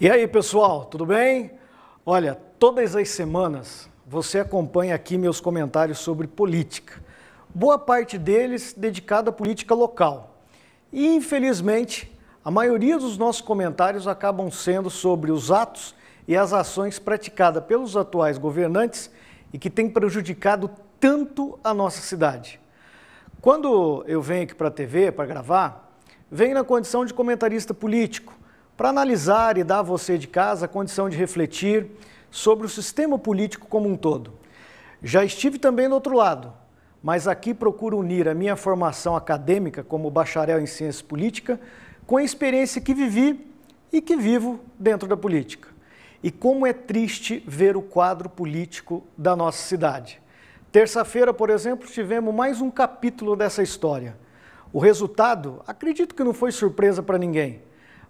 E aí, pessoal, tudo bem? Olha, todas as semanas você acompanha aqui meus comentários sobre política. Boa parte deles dedicada à política local. E, infelizmente, a maioria dos nossos comentários acabam sendo sobre os atos e as ações praticadas pelos atuais governantes e que têm prejudicado tanto a nossa cidade. Quando eu venho aqui para a TV para gravar, venho na condição de comentarista político para analisar e dar a você de casa a condição de refletir sobre o sistema político como um todo. Já estive também do outro lado, mas aqui procuro unir a minha formação acadêmica como bacharel em ciência política com a experiência que vivi e que vivo dentro da política. E como é triste ver o quadro político da nossa cidade. Terça-feira, por exemplo, tivemos mais um capítulo dessa história. O resultado, acredito que não foi surpresa para ninguém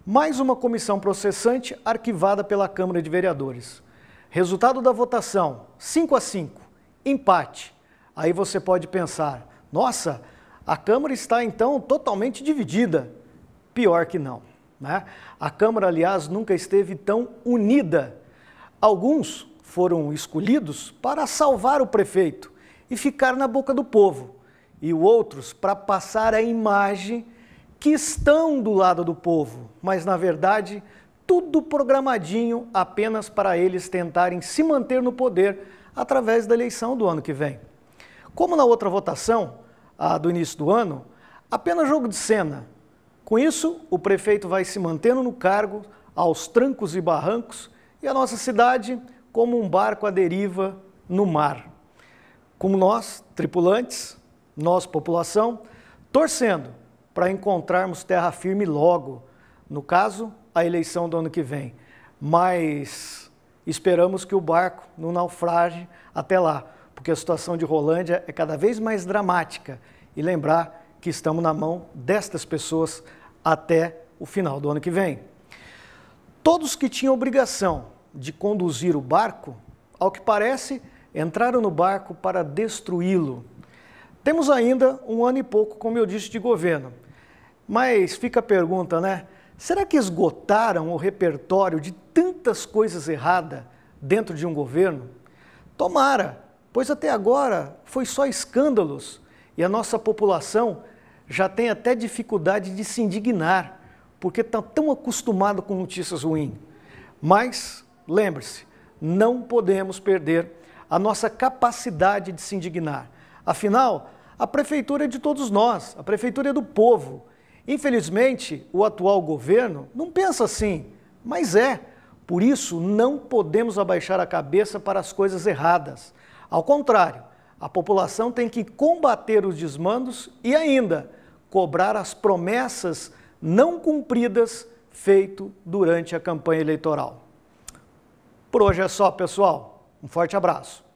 mais uma comissão processante arquivada pela Câmara de Vereadores. Resultado da votação: 5 a 5, empate. Aí você pode pensar: nossa, a Câmara está então totalmente dividida. Pior que não. Né? A Câmara, aliás, nunca esteve tão unida. Alguns foram escolhidos para salvar o prefeito e ficar na boca do povo, e outros para passar a imagem que estão do lado do povo, mas na verdade tudo programadinho apenas para eles tentarem se manter no poder através da eleição do ano que vem. Como na outra votação, a do início do ano, apenas jogo de cena. Com isso, o prefeito vai se mantendo no cargo aos trancos e barrancos e a nossa cidade como um barco à deriva no mar. Como nós, tripulantes, nós, população, torcendo para encontrarmos terra firme logo. No caso, a eleição do ano que vem. Mas esperamos que o barco não naufrage até lá, porque a situação de Rolândia é cada vez mais dramática. E lembrar que estamos na mão destas pessoas até o final do ano que vem. Todos que tinham obrigação de conduzir o barco, ao que parece, entraram no barco para destruí-lo. Temos ainda um ano e pouco, como eu disse, de governo. Mas fica a pergunta, né? Será que esgotaram o repertório de tantas coisas erradas dentro de um governo? Tomara, pois até agora foi só escândalos e a nossa população já tem até dificuldade de se indignar, porque está tão acostumado com notícias ruins. Mas, lembre-se, não podemos perder a nossa capacidade de se indignar. Afinal, a prefeitura é de todos nós, a prefeitura é do povo. Infelizmente, o atual governo não pensa assim, mas é. Por isso, não podemos abaixar a cabeça para as coisas erradas. Ao contrário, a população tem que combater os desmandos e ainda cobrar as promessas não cumpridas feito durante a campanha eleitoral. Por hoje é só, pessoal. Um forte abraço.